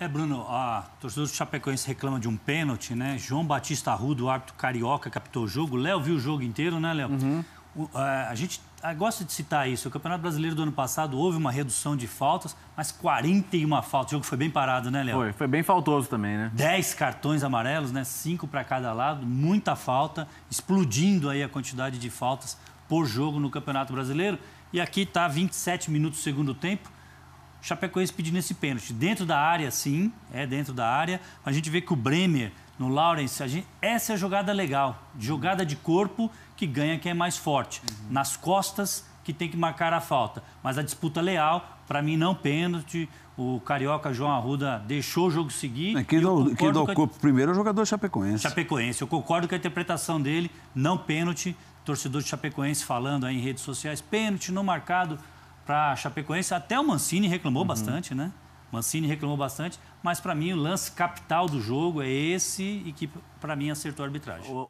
É, Bruno, a torcida do Chapecoense reclama de um pênalti, né? João Batista do árbitro carioca, captou o jogo. Léo viu o jogo inteiro, né, Léo? Uhum. É, a, gente ah, gosta de citar isso. O Campeonato Brasileiro do ano passado houve uma redução de faltas, mas 41 faltas. O jogo foi bem parado, né, Léo? Foi, foi bem faltoso também, né? 10 cartões amarelos, né? 5 para cada lado, muita falta, explodindo aí a quantidade de faltas por jogo no Campeonato Brasileiro. E aqui está 27 minutos do segundo tempo o Chapecoense pedindo esse pênalti. Dentro da área, sim, é dentro da área. A gente vê que o Bremer, no Lawrence, gente, essa é a jogada legal. Jogada de corpo que ganha quem é mais forte. Uhum. Nas costas, que tem que marcar a falta. Mas a disputa leal, para mim, não pênalti. O carioca João Arruda deixou o jogo seguir. É, quem, dá, quem o corpo a... primeiro é o jogador Chapecoense. Chapecoense. Eu concordo com a interpretação dele, não pênalti. Torcedor de Chapecoense falando aí em redes sociais, pênalti não marcado para a Chapecoense. Até o Mancini reclamou uhum. bastante, né? Mancini reclamou bastante, mas para mim o lance capital do jogo é esse e que para mim acertou a arbitragem. O...